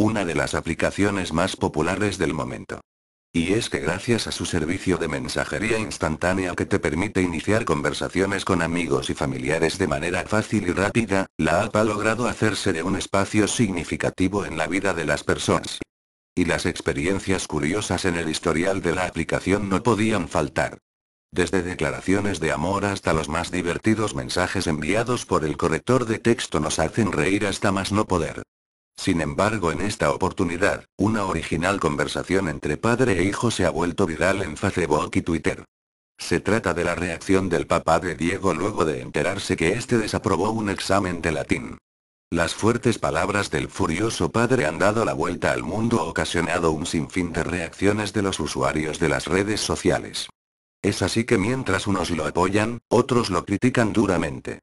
una de las aplicaciones más populares del momento. Y es que gracias a su servicio de mensajería instantánea que te permite iniciar conversaciones con amigos y familiares de manera fácil y rápida, la app ha logrado hacerse de un espacio significativo en la vida de las personas. Y las experiencias curiosas en el historial de la aplicación no podían faltar. Desde declaraciones de amor hasta los más divertidos mensajes enviados por el corrector de texto nos hacen reír hasta más no poder. Sin embargo, en esta oportunidad, una original conversación entre padre e hijo se ha vuelto viral en Facebook y Twitter. Se trata de la reacción del papá de Diego luego de enterarse que este desaprobó un examen de latín. Las fuertes palabras del furioso padre han dado la vuelta al mundo ocasionado un sinfín de reacciones de los usuarios de las redes sociales. Es así que mientras unos lo apoyan, otros lo critican duramente.